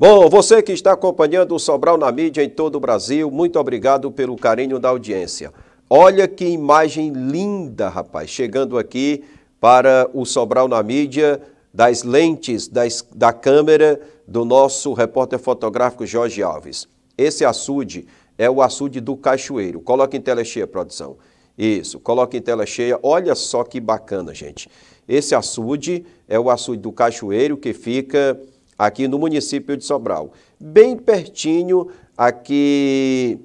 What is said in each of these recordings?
Bom, você que está acompanhando o Sobral na mídia em todo o Brasil, muito obrigado pelo carinho da audiência. Olha que imagem linda, rapaz, chegando aqui para o Sobral na mídia, das lentes das, da câmera do nosso repórter fotográfico Jorge Alves. Esse açude é o açude do Cachoeiro. Coloca em tela cheia, produção. Isso, coloca em tela cheia. Olha só que bacana, gente. Esse açude é o açude do Cachoeiro que fica aqui no município de Sobral, bem pertinho aqui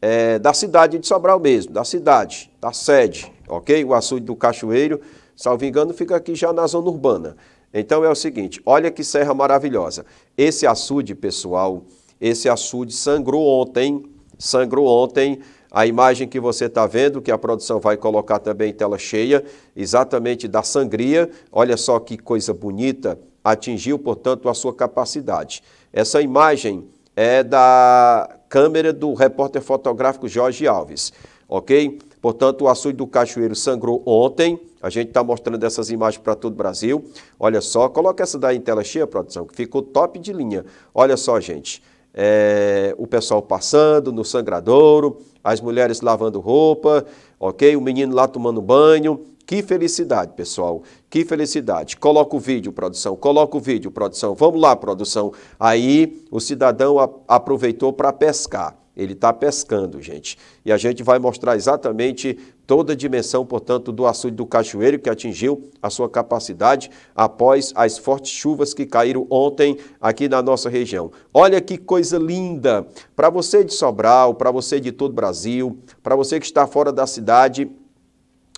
é, da cidade de Sobral mesmo, da cidade, da sede, ok? O açude do Cachoeiro, salvo engano, fica aqui já na zona urbana. Então é o seguinte, olha que serra maravilhosa. Esse açude, pessoal, esse açude sangrou ontem, sangrou ontem, a imagem que você está vendo, que a produção vai colocar também em tela cheia, exatamente da sangria. Olha só que coisa bonita atingiu, portanto, a sua capacidade. Essa imagem é da câmera do repórter fotográfico Jorge Alves, ok? Portanto, o açude do Cachoeiro sangrou ontem. A gente está mostrando essas imagens para todo o Brasil. Olha só, coloca essa daí em tela cheia, produção, que ficou top de linha. Olha só, gente. É, o pessoal passando no sangradouro, as mulheres lavando roupa, ok? O menino lá tomando banho, que felicidade, pessoal. Que felicidade. Coloca o vídeo, produção. Coloca o vídeo, produção. Vamos lá, produção. Aí o cidadão aproveitou para pescar. Ele está pescando, gente. E a gente vai mostrar exatamente toda a dimensão, portanto, do açude do Cachoeiro, que atingiu a sua capacidade após as fortes chuvas que caíram ontem aqui na nossa região. Olha que coisa linda! Para você de Sobral, para você de todo o Brasil, para você que está fora da cidade,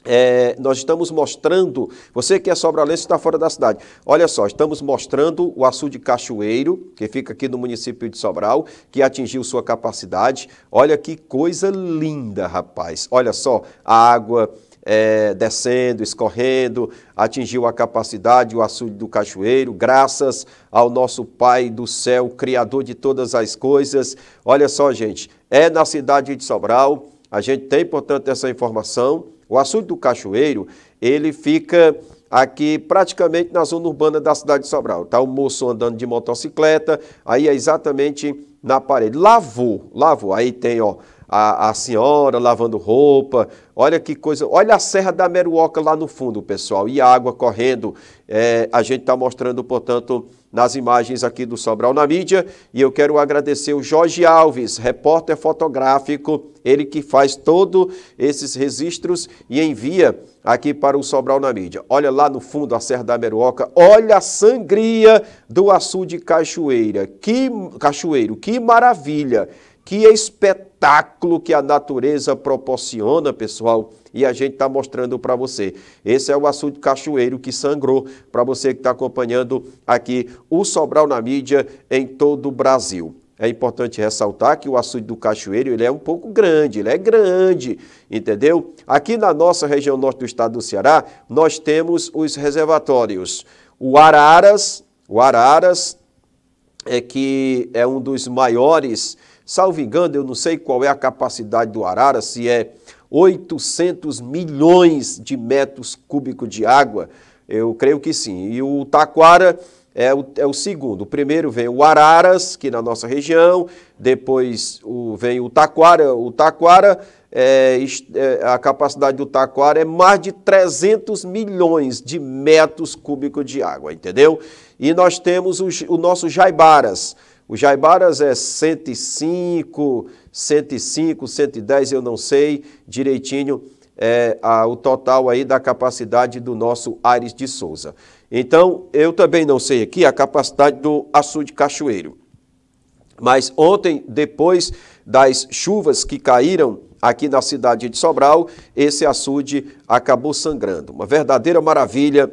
é, nós estamos mostrando, você que é sobralense está fora da cidade, olha só, estamos mostrando o açude Cachoeiro, que fica aqui no município de Sobral, que atingiu sua capacidade. Olha que coisa linda, rapaz. Olha só, a água é, descendo, escorrendo, atingiu a capacidade, o açude do Cachoeiro, graças ao nosso Pai do céu, Criador de todas as coisas. Olha só, gente, é na cidade de Sobral, a gente tem, portanto, essa informação o açude do Cachoeiro, ele fica aqui praticamente na zona urbana da cidade de Sobral. Tá o moço andando de motocicleta, aí é exatamente na parede. Lavou, lavou. Aí tem, ó, a, a senhora lavando roupa. Olha que coisa. Olha a Serra da Meruoca lá no fundo, pessoal. E água correndo. É, a gente está mostrando, portanto, nas imagens aqui do Sobral na mídia. E eu quero agradecer o Jorge Alves, repórter fotográfico, ele que faz todos esses registros e envia aqui para o Sobral na mídia. Olha lá no fundo a Serra da Meruoca, olha a sangria do açude Cachoeira. Que cachoeiro, que maravilha! Que espetáculo que a natureza proporciona, pessoal. E a gente está mostrando para você. Esse é o açude cachoeiro que sangrou para você que está acompanhando aqui o Sobral na mídia em todo o Brasil. É importante ressaltar que o açude do Cachoeiro ele é um pouco grande, ele é grande, entendeu? Aqui na nossa região norte do estado do Ceará, nós temos os reservatórios. O Araras, o Araras é que é um dos maiores Salvo engano, eu não sei qual é a capacidade do Arara, se é 800 milhões de metros cúbicos de água. Eu creio que sim. E o Taquara é o, é o segundo. O primeiro vem o Araras, que é na nossa região, depois o, vem o Taquara. O Taquara, é, é, a capacidade do Taquara é mais de 300 milhões de metros cúbicos de água, entendeu? E nós temos o, o nosso Jaibaras, o Jaibaras é 105, 105, 110, eu não sei direitinho é, a, o total aí da capacidade do nosso Aires de Souza. Então, eu também não sei aqui a capacidade do açude cachoeiro. Mas ontem, depois das chuvas que caíram aqui na cidade de Sobral, esse açude acabou sangrando. Uma verdadeira maravilha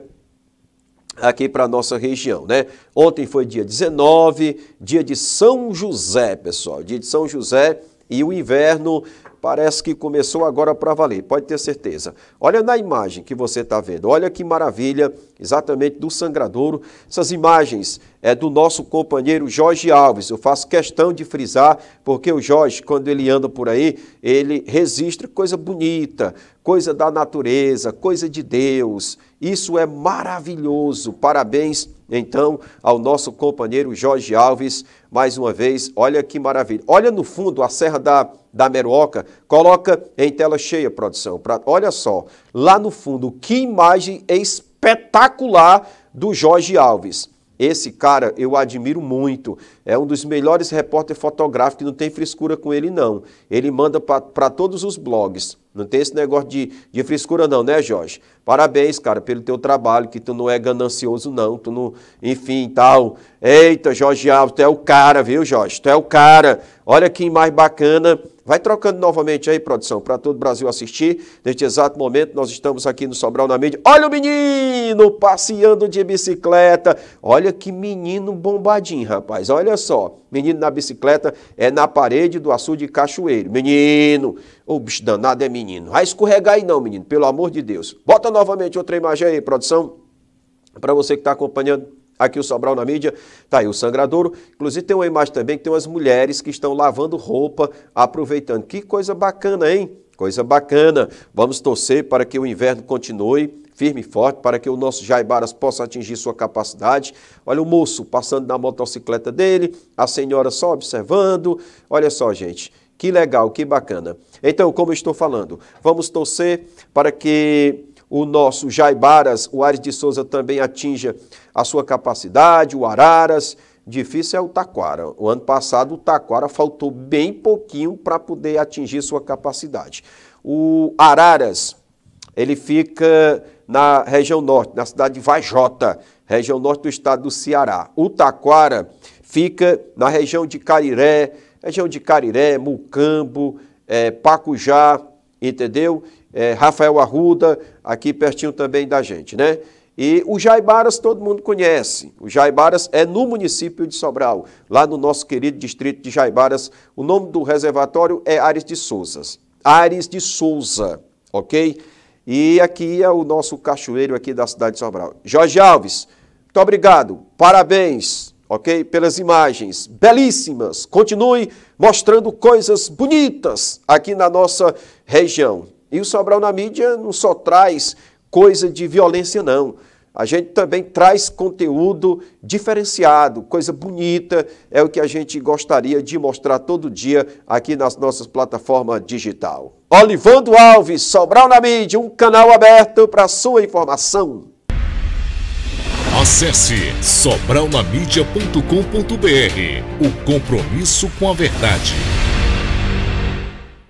aqui para a nossa região, né? Ontem foi dia 19, dia de São José, pessoal, dia de São José, e o inverno parece que começou agora para valer, pode ter certeza. Olha na imagem que você está vendo, olha que maravilha, exatamente do sangradouro. Essas imagens é do nosso companheiro Jorge Alves. Eu faço questão de frisar, porque o Jorge, quando ele anda por aí, ele registra coisa bonita, coisa da natureza, coisa de Deus. Isso é maravilhoso. Parabéns então ao nosso companheiro Jorge Alves, mais uma vez, olha que maravilha. Olha no fundo a Serra da, da Meruoca, coloca em tela cheia, produção. Pra, olha só, lá no fundo, que imagem espetacular do Jorge Alves. Esse cara eu admiro muito é um dos melhores repórteres fotográficos, não tem frescura com ele, não. Ele manda para todos os blogs. Não tem esse negócio de, de frescura, não, né, Jorge? Parabéns, cara, pelo teu trabalho, que tu não é ganancioso, não. Tu não, enfim, tal. Eita, Jorge Alves, tu é o cara, viu, Jorge? Tu é o cara. Olha que mais bacana. Vai trocando novamente aí, produção, para todo o Brasil assistir. Neste exato momento, nós estamos aqui no Sobral na Mídia. Olha o menino passeando de bicicleta. Olha que menino bombadinho, rapaz. Olha Olha só, menino na bicicleta é na parede do açude de Cachoeiro. Menino, o oh, bicho danado é menino. Vai escorregar aí não, menino, pelo amor de Deus. Bota novamente outra imagem aí, produção, para você que está acompanhando aqui o Sobral na mídia, tá aí o sangradouro. Inclusive tem uma imagem também que tem umas mulheres que estão lavando roupa, aproveitando. Que coisa bacana, hein? Coisa bacana. Vamos torcer para que o inverno continue firme e forte para que o nosso Jaibaras possa atingir sua capacidade. Olha o moço passando na motocicleta dele, a senhora só observando. Olha só, gente, que legal, que bacana. Então, como eu estou falando, vamos torcer para que o nosso Jaibaras, o Ares de Souza também atinja a sua capacidade, o Araras. Difícil é o Taquara. O ano passado o Taquara faltou bem pouquinho para poder atingir sua capacidade. O Araras ele fica na região norte, na cidade de Vajota, região norte do estado do Ceará. O Taquara fica na região de Cariré, região de Cariré, Mucambo, é, Pacujá, entendeu? É, Rafael Arruda, aqui pertinho também da gente, né? E o Jaibaras todo mundo conhece. O Jaibaras é no município de Sobral, lá no nosso querido distrito de Jaibaras. O nome do reservatório é Ares de Souzas. Ares de Souza, ok? E aqui é o nosso cachoeiro aqui da cidade de Sobral. Jorge Alves, muito obrigado, parabéns, ok? Pelas imagens belíssimas. Continue mostrando coisas bonitas aqui na nossa região. E o Sobral na mídia não só traz coisa de violência, não a gente também traz conteúdo diferenciado, coisa bonita, é o que a gente gostaria de mostrar todo dia aqui nas nossas plataformas digital. Olivando Alves, Sobral na Mídia, um canal aberto para sua informação. Acesse sobralnamídia.com.br. O compromisso com a verdade.